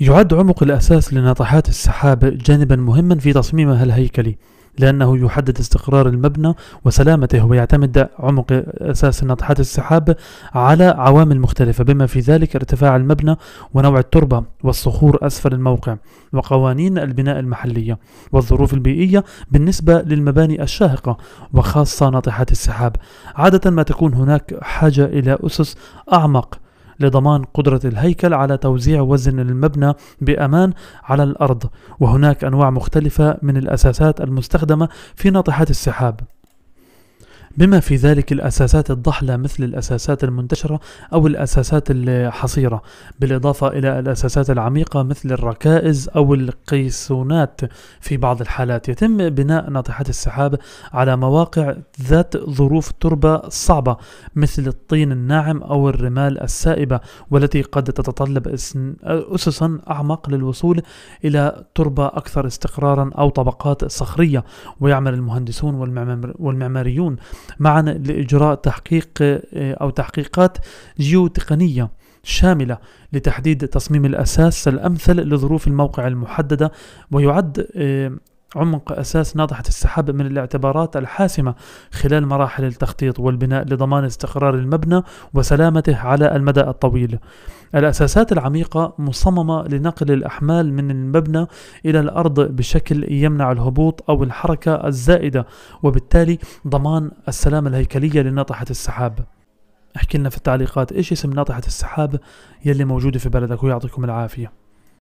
يعد عمق الأساس لناطحات السحاب جانبا مهما في تصميمها الهيكلي لأنه يحدد استقرار المبنى وسلامته ويعتمد عمق أساس ناطحات السحاب على عوامل مختلفة بما في ذلك ارتفاع المبنى ونوع التربة والصخور أسفل الموقع وقوانين البناء المحلية والظروف البيئية بالنسبة للمباني الشاهقة وخاصة ناطحات السحاب عادة ما تكون هناك حاجة إلى أسس أعمق لضمان قدرة الهيكل على توزيع وزن المبنى بأمان على الأرض وهناك أنواع مختلفة من الأساسات المستخدمة في ناطحات السحاب بما في ذلك الأساسات الضحلة مثل الأساسات المنتشرة أو الأساسات الحصيرة بالإضافة إلى الأساسات العميقة مثل الركائز أو القيسونات في بعض الحالات يتم بناء ناطحات السحاب على مواقع ذات ظروف تربة صعبة مثل الطين الناعم أو الرمال السائبة والتي قد تتطلب أسسا أعمق للوصول إلى تربة أكثر استقرارا أو طبقات صخرية ويعمل المهندسون والمعماريون معا لإجراء تحقيق آه، أو تحقيقات جيوتقنية شاملة لتحديد تصميم الأساس الأمثل لظروف الموقع المحددة ويعد آه، عمق أساس ناطحة السحاب من الاعتبارات الحاسمة خلال مراحل التخطيط والبناء لضمان استقرار المبنى وسلامته على المدى الطويل. الأساسات العميقة مصممة لنقل الأحمال من المبنى إلى الأرض بشكل يمنع الهبوط أو الحركة الزائدة وبالتالي ضمان السلامة الهيكلية لناطحة السحاب. احكي لنا في التعليقات ايش اسم ناطحة السحاب يلي موجودة في بلدك ويعطيكم العافية